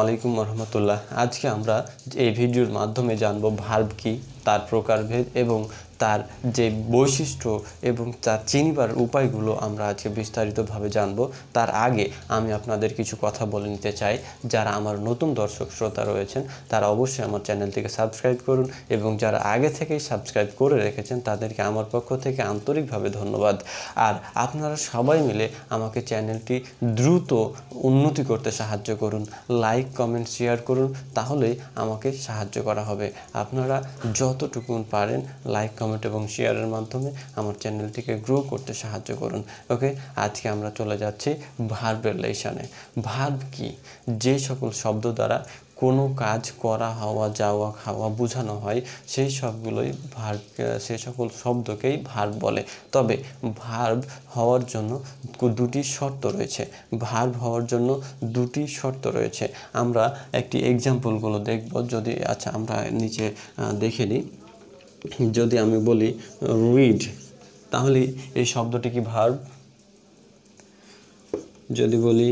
আলাইকুম রহমতুল্লাহ আজকে আমরা এই ভিডিওর মাধ্যমে জানব ভার্ব কি তার প্রকারভেদ এবং তার যে বৈশিষ্ট্য এবং তার চিনিবার উপায়গুলো আমরা আজকে বিস্তারিতভাবে জানব তার আগে আমি আপনাদের কিছু কথা বলে নিতে চাই যারা আমার নতুন দর্শক শ্রোতা রয়েছেন তারা অবশ্যই আমার চ্যানেলটিকে সাবস্ক্রাইব করুন এবং যারা আগে থেকেই সাবস্ক্রাইব করে রেখেছেন তাদেরকে আমার পক্ষ থেকে আন্তরিকভাবে ধন্যবাদ আর আপনারা সবাই মিলে আমাকে চ্যানেলটি দ্রুত উন্নতি করতে সাহায্য করুন লাইক কমেন্ট শেয়ার করুন তাহলে আমাকে সাহায্য করা হবে আপনারা যতটুকুন পারেন লাইক কমেন্ট কমেন্ট এবং শেয়ারের মাধ্যমে আমার চ্যানেলটিকে গ্রো করতে সাহায্য করুন ওকে আজকে আমরা চলে যাচ্ছি ভার্বের লেশনে ভার্ব কি যে সকল শব্দ দ্বারা কোনো কাজ করা হওয়া যাওয়া খাওয়া বোঝানো হয় সেই সবগুলোই ভার্ব সেই সকল শব্দকেই ভার্ব বলে তবে ভার্ব হওয়ার জন্য দুটি শর্ত রয়েছে ভার্ব হওয়ার জন্য দুটি শর্ত রয়েছে আমরা একটি এক্সাম্পলগুলো দেখব যদি আচ্ছা আমরা নিচে দেখে নিই যদি আমি বলি রিড তাহলে এই শব্দটি কি ভার্ব যদি বলি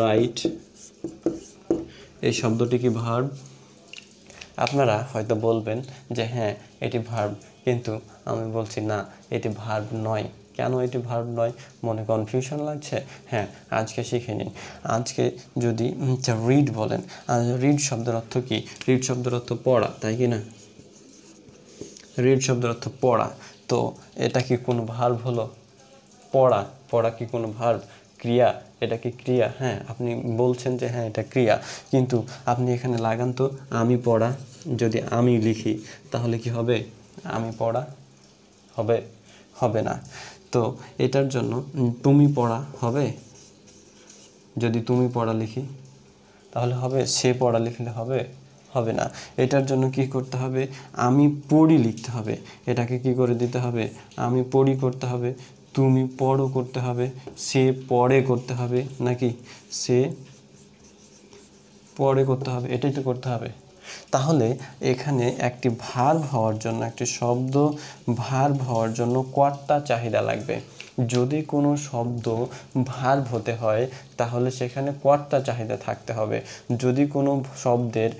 রাইট এই শব্দটি কি ভার্ব আপনারা হয়তো বলবেন যে হ্যাঁ এটি ভার্ব কিন্তু আমি বলছি না এটি ভার্ব নয় কেন এটি ভার্ব নয় মনে কনফিউশন লাগছে হ্যাঁ আজকে শিখে নিন আজকে যদি রিড বলেন রিড শব্দের অর্থ কি রিড শব্দের অর্থ পড়া তাই কি না রিড শব্দের অর্থ পড়া তো এটা কি কোনো ভার্ব হলো পড়া পড়া কি কোনো ভার্ব ক্রিয়া এটা কি ক্রিয়া হ্যাঁ আপনি বলছেন যে হ্যাঁ এটা ক্রিয়া কিন্তু আপনি এখানে লাগান তো আমি পড়া যদি আমি লিখি তাহলে কি হবে আমি পড়া হবে হবে না তো এটার জন্য তুমি পড়া হবে যদি তুমি পড়া লিখি তাহলে হবে সে পড়া লিখলে হবে হবে না এটার জন্য কি করতে হবে আমি পড়ি লিখতে হবে এটাকে কি করে দিতে হবে আমি পড়ি করতে হবে তুমি পড়ো করতে হবে সে পড়ে করতে হবে নাকি সে পড়ে করতে হবে এটাই তো করতে হবে তাহলে এখানে একটি ভার্ব হওয়ার জন্য একটি শব্দ ভার্ব হওয়ার জন্য কর্তা চাহিদা লাগবে যদি কোনো শব্দ ভার হতে হয় তাহলে সেখানে কর্তা চাহিদা থাকতে হবে যদি কোনো শব্দের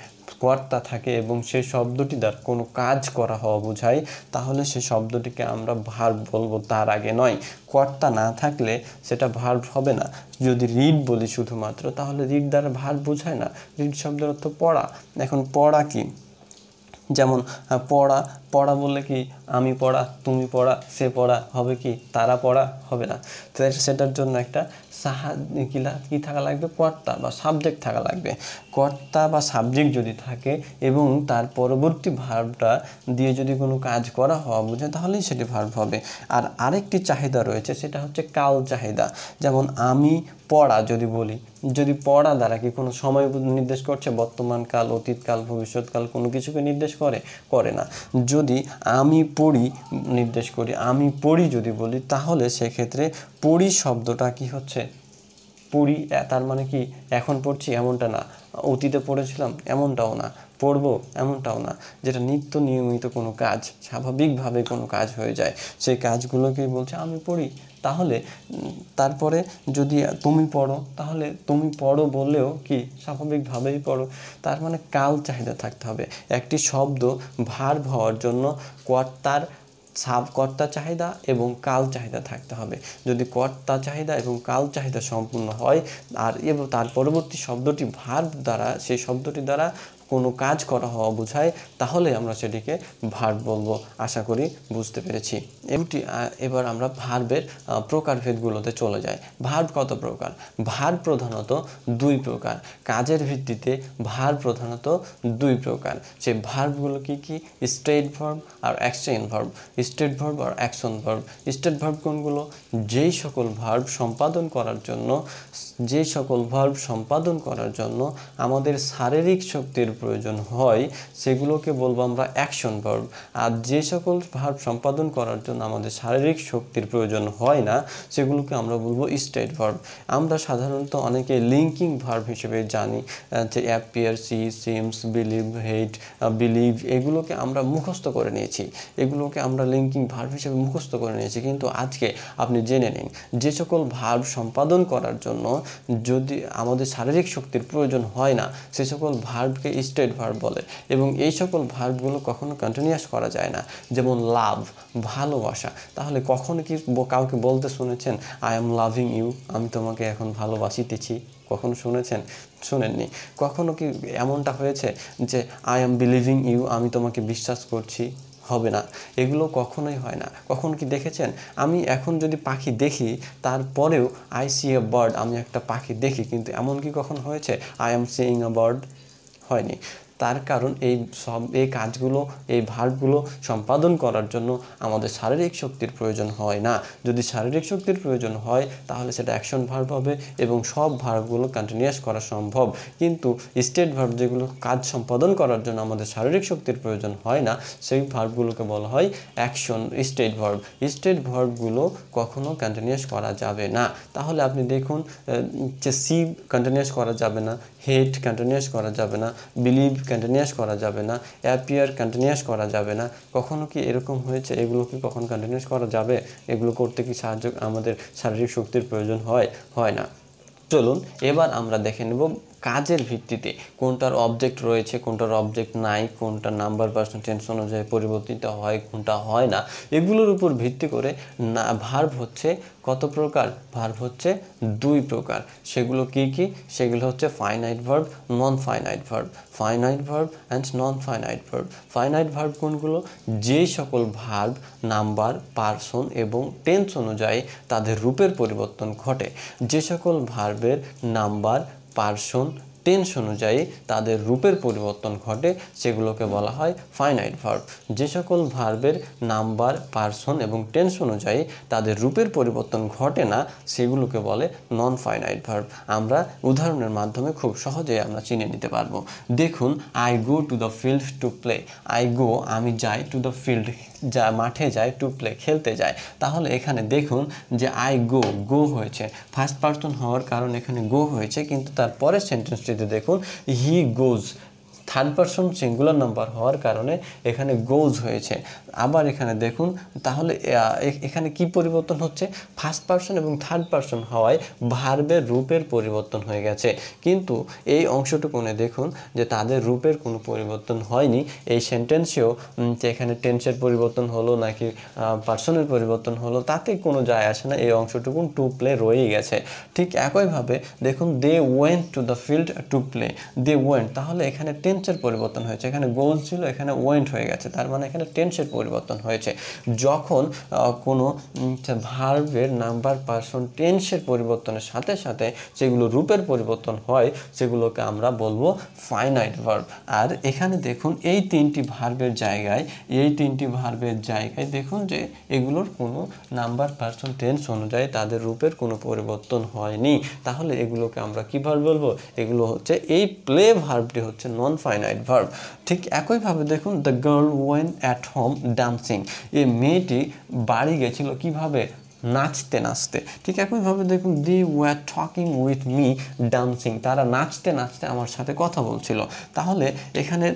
কর্তা থাকে এবং সেই শব্দটি দ্বার কোনো কাজ করা হওয়া বোঝায় তাহলে সে শব্দটিকে আমরা ভার বলবো তার আগে নয় কর্তা না থাকলে সেটা ভার হবে না যদি রিড বলি শুধুমাত্র তাহলে রিড দ্বারা ভার বোঝায় না রিড শব্দের অর্থ পড়া এখন পড়া কি যেমন পড়া পড়া বললে কি আমি পড়া তুমি পড়া সে পড়া হবে কি তারা পড়া হবে না সেটার জন্য একটা সাহা কী থাকা লাগবে কর্তা বা সাবজেক্ট থাকা লাগবে কর্তা বা সাবজেক্ট যদি থাকে এবং তার পরবর্তী ভার্বটা দিয়ে যদি কোনো কাজ করা হওয়া বোঝে তাহলেই সেটি ভার্ব হবে আর আরেকটি চাহিদা রয়েছে সেটা হচ্ছে কাল চাহিদা যেমন আমি পড়া যদি বলি যদি পড়া দ্বারা কি কোনো সময় নির্দেশ করছে বর্তমানকাল অতীতকাল ভবিষ্যৎকাল কোনো কিছুকে নির্দেশ করে করে না যদি আমি পড়ি নির্দেশ করি আমি পড়ি যদি বলি তাহলে সেক্ষেত্রে পড়ি শব্দটা কি হচ্ছে পড়ি তার মানে কি এখন পড়ছি এমনটা না অতীতে পড়েছিলাম এমনটাও না পড়ব এমনটাও না যেটা নিত্য নিয়মিত কোনো কাজ স্বাভাবিকভাবে কোনো কাজ হয়ে যায় সেই কাজগুলোকেই বলছে আমি পড়ি তাহলে তারপরে যদি তুমি পড়ো তাহলে তুমি পড়ো বললেও কি স্বাভাবিকভাবেই পড়ো তার মানে কাল চাহিদা থাকতে হবে একটি শব্দ ভার হওয়ার জন্য কর্তার সাবকর্তা চাহিদা এবং কাল চাহিদা থাকতে হবে যদি কর্তা চাহিদা এবং কাল চাহিদা সম্পূর্ণ হয় আর এবং তার পরবর্তী শব্দটি ভার্ব দ্বারা সেই শব্দটি দ্বারা কোনো কাজ করা হওয়া বোঝায় তাহলে আমরা সেটিকে ভার বলবো আশা করি বুঝতে পেরেছি এগুটি এবার আমরা ভার্বের প্রকারভেদগুলোতে চলে যাই ভার্ব কত প্রকার ভার প্রধানত দুই প্রকার কাজের ভিত্তিতে ভার প্রধানত দুই প্রকার সে ভার্বগুলো কি কি স্ট্রেট ভার্ব আর অ্যাকশন ভার্ব স্টেট ভার্ব আর অ্যাকশন ভার্ব স্টেট ভার্ব কোনগুলো যেই সকল ভার্ব সম্পাদন করার জন্য যে সকল ভার্ব সম্পাদন করার জন্য আমাদের শারীরিক শক্তির প্রয়োজন হয় সেগুলোকে বলবো আমরা অ্যাকশন ভার্ব আর যে সকল ভার্ব সম্পাদন করার জন্য আমাদের শারীরিক শক্তির প্রয়োজন হয় না সেগুলোকে আমরা বলবো স্টেট ভার্ব আমরা সাধারণত অনেকে লিঙ্কিং ভার্ব হিসেবে জানি যে appear see seems believe hate believe এগুলোকে আমরা মুখস্থ করে নিয়েছি এগুলোকে আমরা লিঙ্কিং ভার্ব হিসেবে মুখস্থ করে নিয়েছি কিন্তু আজকে আপনি জেনে নিন যে সকল ভাব সম্পাদন করার জন্য যদি আমাদের শারীরিক শক্তির প্রয়োজন হয় না সে সকল ভার্বকে স্টেট ভার্ব বলে এবং এই সকল ভার্বগুলো কখনো কন্টিনিউয়াস করা যায় না যেমন লাভ ভালোবাসা তাহলে কখন কি কাউকে বলতে শুনেছেন আই এম লাভিং ইউ আমি তোমাকে এখন ভালোবাসিতেছি কখনো শুনেছেন শুনেননি কখনো কি এমনটা হয়েছে যে আই এম বিলিভিং ইউ আমি তোমাকে বিশ্বাস করছি হবে না এগুলো কখনোই হয় না কখন কি দেখেছেন আমি এখন যদি পাখি দেখি তারপরেও আই সি এ বার্ড আমি একটা পাখি দেখি কিন্তু এমন কি কখন হয়েছে I am seeing a bird হয়নি তার কারণ এই সব এই কাজগুলো এই ভারগুলো সম্পাদন করার জন্য আমাদের শারীরিক শক্তির প্রয়োজন হয় না যদি শারীরিক শক্তির প্রয়োজন হয় তাহলে সেটা অ্যাকশন ভার্ব হবে এবং সব ভার্বগুলো কন্টিনিউয়াস করা সম্ভব কিন্তু স্টেট ভার্ব যেগুলো কাজ সম্পাদন করার জন্য আমাদের শারীরিক শক্তির প্রয়োজন হয় না সেই ভার্বগুলোকে বলা হয় অ্যাকশন স্টেট ভার্ব স্টেট ভার্বগুলো কখনো কন্টিনিউয়াস করা যাবে না তাহলে আপনি দেখুন যে সি কন্টিনিউয়াস করা যাবে না হেড কন্টিনিউয়াস করা যাবে না বিলিভ কন্টিনিউস করা যাবে না অ্যাপিয়ার কন্টিনিউস করা যাবে না কখনো কি এরকম হয়েছে এগুলো কি কখন কন্টিনিউস করা যাবে এগুলো করতে কি সাহায্য আমাদের শারীরিক শক্তির প্রয়োজন হয় হয় না চলুন এবার আমরা দেখে নেব কাজের ভিত্তিতে কোনটার অবজেক্ট রয়েছে কোনটার অবজেক্ট নাই কোনটা নাম্বার পার্সেন্ট টেন্স অনুযায়ী পরিবর্তিত হয় কোনটা হয় না এগুলোর উপর ভিত্তি করে না ভার্ব হচ্ছে কত প্রকার ভার্ব হচ্ছে দুই প্রকার সেগুলো কি কি সেগুলো হচ্ছে finite verb non finite verb finite verb and non finite verb finite verb কোনগুলো যেই সকল ভার্ব নাম্বার পার্সন এবং টেন্স অনুযায়ী তাদের রূপের পরিবর্তন ঘটে যে সকল ভার্বের নাম্বার পার্সন টেন্স অনুযায়ী তাদের রূপের পরিবর্তন ঘটে সেগুলোকে বলা হয় ফাইনাইট ভার্ব যে সকল ভার্বের নাম্বার পার্সন এবং টেন্স অনুযায়ী তাদের রূপের পরিবর্তন ঘটে না সেগুলোকে বলে নন ফাইনাইট ভার্ব আমরা উদাহরণের মাধ্যমে খুব সহজেই আমরা চিনে নিতে পারবো দেখুন I go to the field to play I go আমি যাই টু দ্য ফিল্ড যা মাঠে যায় টু প্লে খেলতে যায় তাহলে এখানে দেখুন যে আই গো গো হয়েছে ফার্স্ট পার্সন হওয়ার কারণ এখানে গো হয়েছে কিন্তু তার সেন্টেন্সটি পরবর্তীতে দেখুন he goes third person singular number হওয়ার কারণে এখানে গোজ হয়েছে আবার এখানে দেখুন তাহলে এখানে কি পরিবর্তন হচ্ছে ফার্স্ট পারসন এবং থার্ড পারসন হওয়ায় ভার্বের রূপের পরিবর্তন হয়ে গেছে কিন্তু এই অংশটুকুনে দেখুন যে তাদের রূপের কোনো পরিবর্তন হয়নি এই সেন্টেন্সেও যে এখানে টেন্সের পরিবর্তন হলো নাকি পার্সনের পরিবর্তন হলো তাতে কোনো যায় আসে না এই অংশটুকু টু প্লে রয়েই গেছে ঠিক একইভাবে দেখুন they went to the field to play they went তাহলে এখানে টেন টেন্সের পরিবর্তন হয়েছে এখানে গোজ ছিল এখানে ওয়েন্ট হয়ে গেছে তার মানে এখানে টেন্সের পরিবর্তন হয়েছে যখন কোনো ভার্বের নাম্বার পার্সন টেন্সের পরিবর্তনের সাথে সাথে যেগুলো রূপের পরিবর্তন হয় সেগুলোকে আমরা বলবো ফাইনাইট ভার্ব আর এখানে দেখুন এই তিনটি ভার্বের জায়গায় এই তিনটি ভার্বের জায়গায় দেখুন যে এগুলোর কোনো নাম্বার পার্সন টেন্স অনুযায়ী তাদের রূপের কোনো পরিবর্তন হয়নি তাহলে এগুলোকে আমরা কী ভার্ব বলবো এগুলো হচ্ছে এই প্লে ভার্বটি হচ্ছে নন ফাইনাইট ভার্ব ঠিক একইভাবে দেখুন the girl went at home dancing এই মেয়েটি বাড়ি গেছিল কিভাবে নাচতে নাচতে ঠিক একইভাবে দেখুন they were talking with me dancing তারা নাচতে নাচতে আমার সাথে কথা বলছিল তাহলে এখানে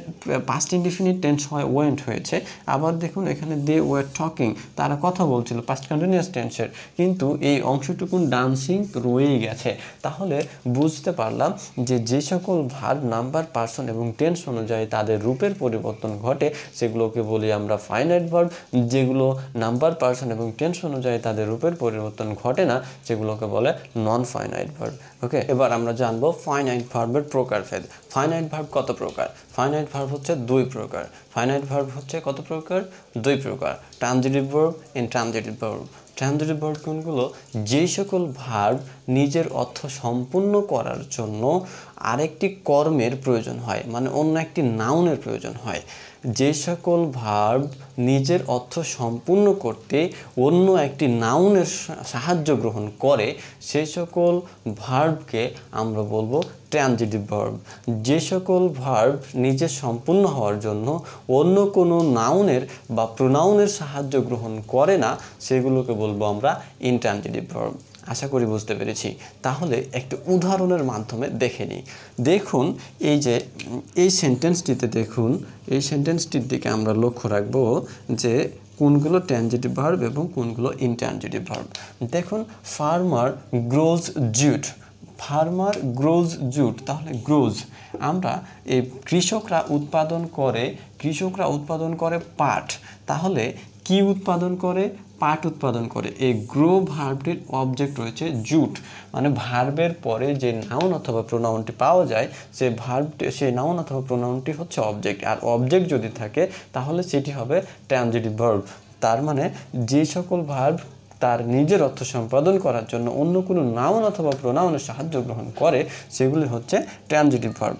পাস্ট ইন্ডিফিনিট টেন্স হয় ওয়েন্ট হয়েছে আবার দেখুন এখানে দে ওয়ার টকিং তারা কথা বলছিল পাস্ট কন্টিনিউয়াস টেন্সের কিন্তু এই অংশটুকুন ডান্সিং রয়েই গেছে তাহলে বুঝতে পারলাম যে যে সকল ভার নাম্বার পার্সন এবং টেন্স অনুযায়ী তাদের রূপের পরিবর্তন ঘটে সেগুলোকে বলি আমরা ফাইনাইট ভার্ব যেগুলো নাম্বার পার্সন এবং টেন্স অনুযায়ী তাদের রূপের পরিবর্তন ঘটে না যেগুলোকে বলে নন ফাইনাইট ভার্ব ওকে এবার আমরা জানবো ফাইনাইট ভার্বের প্রকারভেদ ফাইনাইট ভার্ব কত প্রকার ফাইনাইট ভার্ব হচ্ছে দুই প্রকার ফাইনাইট ভার্ব হচ্ছে কত প্রকার দুই প্রকার transitive verb transitive verb transitive verb কোনগুলো যেই সকল ভার্ব নিজের অর্থ সম্পূর্ণ করার জন্য আরেকটি কর্মের প্রয়োজন হয় মানে অন্য একটি নাউনের প্রয়োজন হয় যে সকল ভার্ব নিজের অর্থ সম্পূর্ণ করতে অন্য একটি নাউনের সাহায্য গ্রহণ করে সে সকল ভার্বকে আমরা বলবো ট্রানজিটিভ ভার্ব যে সকল ভার্ব নিজে সম্পূর্ণ হওয়ার জন্য অন্য কোনো নাউনের বা প্রোনাউনের সাহায্য গ্রহণ করে না সেগুলোকে বলবো আমরা ইনট্রানজিটিভ ভার্ব আশা করি বুঝতে পেরেছি তাহলে একটি উদাহরণের মাধ্যমে দেখে নিই দেখুন এই যে এই সেন্টেন্সটিতে দেখুন এই সেন্টেন্সটির দিকে আমরা লক্ষ্য রাখব যে কোনগুলো ট্যানজেটিভ ভার্ব এবং কোনগুলো ইনট্যানজেটিভ ভার্ব দেখুন farmer grows jute farmer grows jute তাহলে গ্রোজ আমরা এই কৃষকরা উৎপাদন করে কৃষকরা উৎপাদন করে পাট তাহলে কি উৎপাদন করে পাট উৎপাদন করে এই গ্রো ভার্বটির অবজেক্ট রয়েছে জুট মানে ভার্বের পরে যে নাউন অথবা প্রোনাউনটি পাওয়া যায় সে ভার্বটি সেই নাউন অথবা প্রোনাউনটি হচ্ছে অবজেক্ট আর অবজেক্ট যদি থাকে তাহলে সেটি হবে ট্রানজিটিভ ভার্ব তার মানে যে সকল ভার্ব তার নিজের অর্থ সম্পাদন করার জন্য অন্য কোনো নাউন অথবা প্রোনাউনের সাহায্য গ্রহণ করে সেগুলি হচ্ছে ট্রানজিটিভ ভার্ব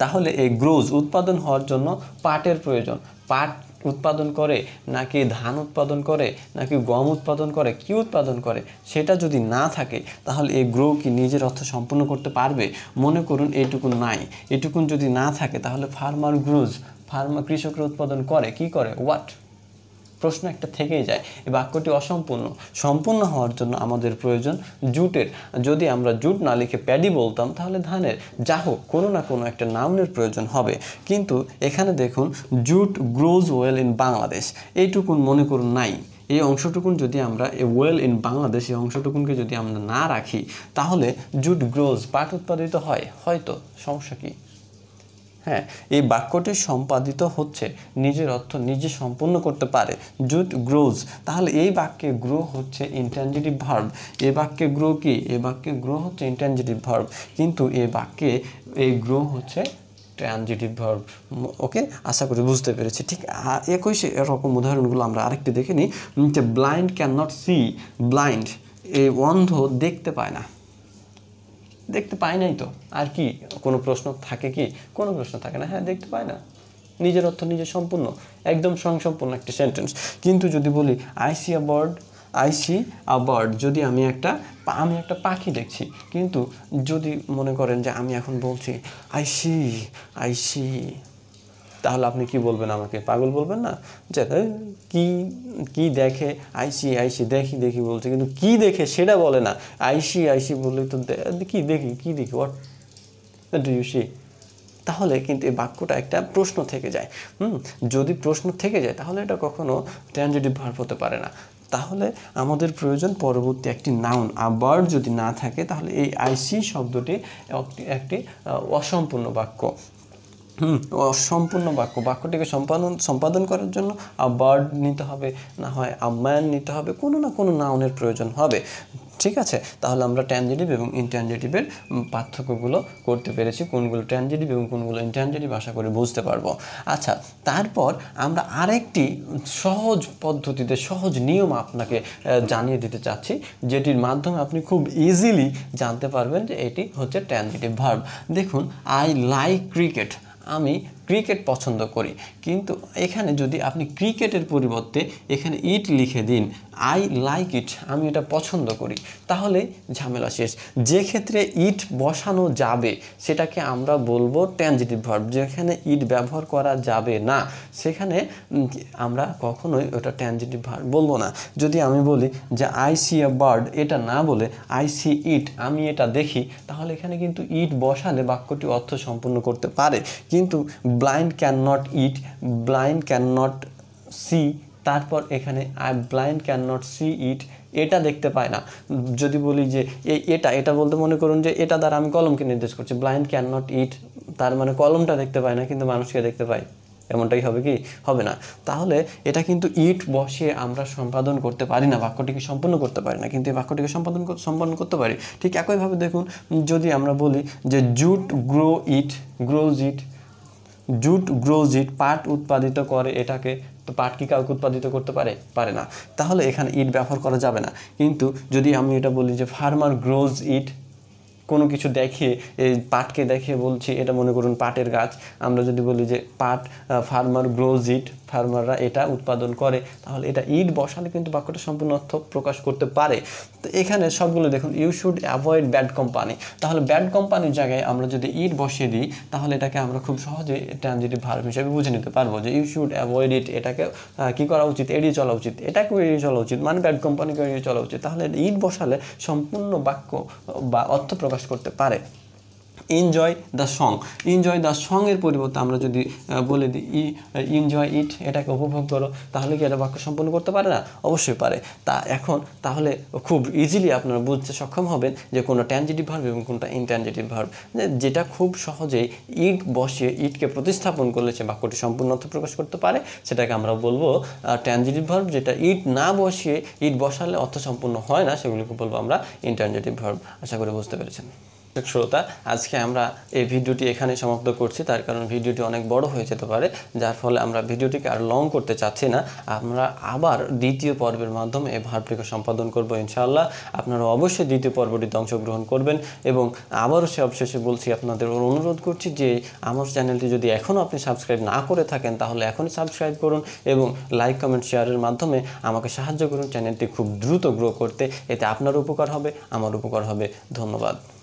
তাহলে এই গ্রোজ উৎপাদন হওয়ার জন্য পাটের প্রয়োজন পাট উৎপাদন করে নাকি ধান উৎপাদন করে নাকি গম উৎপাদন করে কি উৎপাদন করে সেটা যদি না থাকে তাহলে এই গ্রো কি নিজের অর্থ সম্পূর্ণ করতে পারবে মনে করুন এইটুকুন নাই এটুকুন যদি না থাকে তাহলে ফার্মার গ্রোজ ফার্মা কৃষকরা উৎপাদন করে কি করে হোয়াট প্রশ্ন একটা থেকেই যায় এই বাক্যটি অসম্পূর্ণ সম্পূর্ণ হওয়ার জন্য আমাদের প্রয়োজন জুটের যদি আমরা জুট না লিখে প্যাডি বলতাম তাহলে ধানের যা হোক কোনো না কোনো একটা নাউনের প্রয়োজন হবে কিন্তু এখানে দেখুন jute grows well in Bangladesh এইটুকুন মনে করুন নাই এই অংশটুকুন যদি আমরা এ ওয়েল ইন বাংলাদেশ এই অংশটুকুনকে যদি আমরা না রাখি তাহলে জুট গ্রোজ পাট উৎপাদিত হয় হয়তো সমস্যা কী হ্যাঁ এই বাক্যটি সম্পাদিত হচ্ছে নিজের অর্থ নিজে সম্পূর্ণ করতে পারে জুট গ্রোজ তাহলে এই বাক্যে গ্রো হচ্ছে ইন্টেনজিটিভ ভার্ব এ বাক্যে গ্রো কি এ বাক্যে গ্রো হচ্ছে ইন্টেনজিটিভ ভার্ব কিন্তু এ বাক্যে এই গ্রো হচ্ছে ট্রানজিটিভ ভার্ব ওকে আশা করি বুঝতে পেরেছি ঠিক একই এরকম উদাহরণগুলো আমরা আরেকটি দেখে নিই যে blind can not see blind এই অন্ধ দেখতে পায় না দেখতে পাই নাই তো আর কি কোনো প্রশ্ন থাকে কি কোনো প্রশ্ন থাকে না হ্যাঁ দেখতে পায় না নিজের অর্থ নিজে সম্পূর্ণ একদম স্বয়ংসম্পূর্ণ একটি সেন্টেন্স কিন্তু যদি বলি I see I see bird I see যদি আমি একটা আমি একটা পাখি দেখছি কিন্তু যদি মনে করেন যে আমি এখন বলছি আই সি আই সি তাহলে আপনি কি বলবেন আমাকে পাগল বলবেন না যে কি কি দেখে আইসি আইসি দেখি দেখি বলছে কিন্তু কি দেখে সেটা বলে না আইসি আইসি বললে তো কি দেখি কি দেখি হোয়াট ডু ইউ সি তাহলে কিন্তু এই বাক্যটা একটা প্রশ্ন থেকে যায় হুম যদি প্রশ্ন থেকে যায় তাহলে এটা কখনো ট্যানজেটিভ ভার্ব হতে পারে না তাহলে আমাদের প্রয়োজন পরবর্তী একটি নাউন আবার যদি না থাকে তাহলে এই আইসি শব্দটি একটি অসম্পূর্ণ বাক্য অসম্পূর্ণ বাক্য বাক্যটিকে সম্পাদন সম্পাদন করার জন্য আ বার্ড নিতে হবে না হয় আ ম্যান নিতে হবে কোনো না কোনো নাউনের প্রয়োজন হবে ঠিক আছে তাহলে আমরা ট্যানজেটিভ এবং ইন্টার্নজেটিভের পার্থক্যগুলো করতে পেরেছি কোনগুলো ট্যানজেটিভ এবং কোনগুলো ইনট্যানজেটিভ আশা করে বুঝতে পারবো আচ্ছা তারপর আমরা আরেকটি সহজ পদ্ধতিতে সহজ নিয়ম আপনাকে জানিয়ে দিতে চাচ্ছি যেটির মাধ্যমে আপনি খুব ইজিলি জানতে পারবেন যে এটি হচ্ছে ট্যানজেটিভ ভার্ব দেখুন আই লাইক ক্রিকেট আমি ক্রিকেট পছন্দ করি কিন্তু এখানে যদি আপনি ক্রিকেটের পরিবর্তে এখানে ইট লিখে দিন আই লাইক ইট আমি এটা পছন্দ করি তাহলে ঝামেলা শেষ যে ক্ষেত্রে ইট বসানো যাবে সেটাকে আমরা বলবো ট্যানজিটিভ ভার্ব যেখানে ইট ব্যবহার করা যাবে না সেখানে আমরা কখনোই ওটা ট্যানজিটিভ ভার্ব বলবো না যদি আমি বলি যে আই সি এ বার্ড এটা না বলে আই সি ইট আমি এটা দেখি তাহলে এখানে কিন্তু ইট বসালে বাক্যটি অর্থ সম্পূর্ণ করতে পারে কিন্তু blind can not eat blind can not see তারপর এখানে I blind can not see it এটা দেখতে পায় না যদি বলি যে এই এটা এটা বলতে মনে করুন যে এটা দ্বারা আমি কলমকে নির্দেশ করছি ব্লাইন্ড ক্যান নট ইট তার মানে কলমটা দেখতে পায় না কিন্তু মানুষকে দেখতে পায় এমনটাই হবে কি হবে না তাহলে এটা কিন্তু ইট বসিয়ে আমরা সম্পাদন করতে পারি না বাক্যটিকে সম্পন্ন করতে পারি না কিন্তু এই বাক্যটিকে সম্পাদন সম্পন্ন করতে পারি ঠিক একইভাবে দেখুন যদি আমরা বলি যে jute grow it grows it jute grows it পাট উৎপাদিত করে এটাকে তো পাট কি কাউকে উৎপাদিত করতে পারে পারে না তাহলে এখানে ইট ব্যবহার করা যাবে না কিন্তু যদি আমি এটা বলি যে ফার্মার গ্রোজ ইট কোনো কিছু দেখে এই পাটকে দেখে বলছি এটা মনে করুন পাটের গাছ আমরা যদি বলি যে পাট ফার্মার গ্রোজ ইট ফার্মাররা এটা উৎপাদন করে তাহলে এটা ইট বসালে কিন্তু বাক্যটা সম্পূর্ণ অর্থ প্রকাশ করতে পারে তো এখানে সবগুলো দেখুন you should avoid bad company তাহলে ব্যাড কোম্পানির জায়গায় আমরা যদি ইট বসিয়ে দিই তাহলে এটাকে আমরা খুব সহজে ট্রানজিটিভ ভার্ব হিসেবে বুঝে নিতে পারবো যে ইউ শুড অ্যাভয়েড ইট এটাকে কী করা উচিত এড়িয়ে চলা উচিত এটাকেও এড়িয়ে চলা উচিত মানে ব্যাড কোম্পানিকে এড়িয়ে চলা উচিত তাহলে ইট বসালে সম্পূর্ণ বাক্য বা অর্থ প্রকাশ করতে পারে the the song the the এর পরিবর্তে আমরা যদি বলে দিই ই it ইট এটাকে উপভোগ করো তাহলে কি এটা বাক্য সম্পন্ন করতে পারে না অবশ্যই পারে তা এখন তাহলে খুব ইজিলি আপনারা বুঝতে সক্ষম হবেন যে কোনটা ট্যানজেটিভ ভার্ব এবং কোনটা ইনট্যানজেটিভ ভার্ব যেটা খুব সহজেই ইট বসিয়ে ইটকে প্রতিস্থাপন করলে সে বাক্যটি সম্পূর্ণ অর্থ প্রকাশ করতে পারে সেটাকে আমরা বলবো ট্যানজেটিভ ভার্ব যেটা ইট না বসিয়ে ইট বসালে অর্থ সম্পূর্ণ হয় না সেগুলোকে বলবো আমরা ইনট্যানজেটিভ ভার্ব আশা করে বুঝতে পেরেছেন দর্শক শ্রোতা আজকে আমরা এই ভিডিওটি এখানে সমাপ্ত করছি তার কারণ ভিডিওটি অনেক বড় হয়ে যেতে পারে যার ফলে আমরা ভিডিওটিকে আর লং করতে চাচ্ছি না আমরা আবার দ্বিতীয় পর্বের মাধ্যমে এই ভাবটিকে সম্পাদন করব ইনশাআল্লাহ আপনারা অবশ্যই দ্বিতীয় পর্বটিতে অংশগ্রহণ করবেন এবং আবারও সে অবশেষে বলছি আপনাদের অনুরোধ করছি যে আমার চ্যানেলটি যদি এখনও আপনি সাবস্ক্রাইব না করে থাকেন তাহলে এখনই সাবস্ক্রাইব করুন এবং লাইক কমেন্ট শেয়ারের মাধ্যমে আমাকে সাহায্য করুন চ্যানেলটি খুব দ্রুত গ্রো করতে এতে আপনার উপকার হবে আমার উপকার হবে ধন্যবাদ